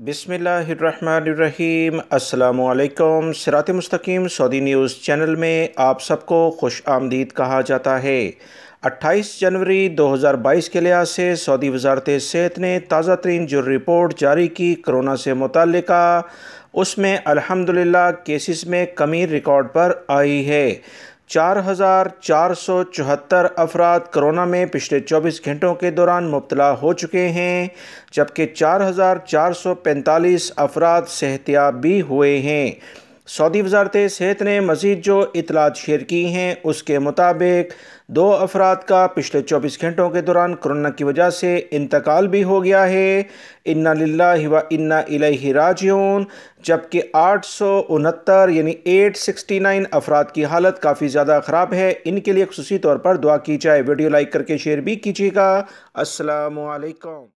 बिसमीम अल्लाम सिरात मस्तकीम सऊदी न्यूज़ चैनल में आप सबको खुश आमदीद कहा जाता है 28 जनवरी 2022 के लिहाज से सऊदी वजारत सेहत ने ताज़ा तरीन जो रिपोर्ट जारी की कोरोना से मुतल उसमें अलहमदिल्ला केसेस में कमी रिकॉर्ड पर आई है चार हज़ार चार सौ चौहत्तर अफराद करोना में पिछले चौबीस घंटों के दौरान मुबतला हो चुके हैं जबकि चार हज़ार चार सौ पैंतालीस अफराद सेहतियाब भी हुए हैं सऊदी वजारत सेहत ने मजीद जो इतलात शेयर की हैं उसके मुताबिक दो अफराद का पिछले चौबीस घंटों के दौरान कोरोना की वजह से इंतकाल भी हो गया है इन्ना लिल्ला हिवा इन्ना इलाही राजून जबकि आठ सौ उनहत्तर यानी एट सिक्सटी नाइन अफराद की हालत काफ़ी ज़्यादा ख़राब है इनके लिए खसूसी तौर पर दुआ की जाए वीडियो लाइक करके शेयर भी कीजिएगा असलकम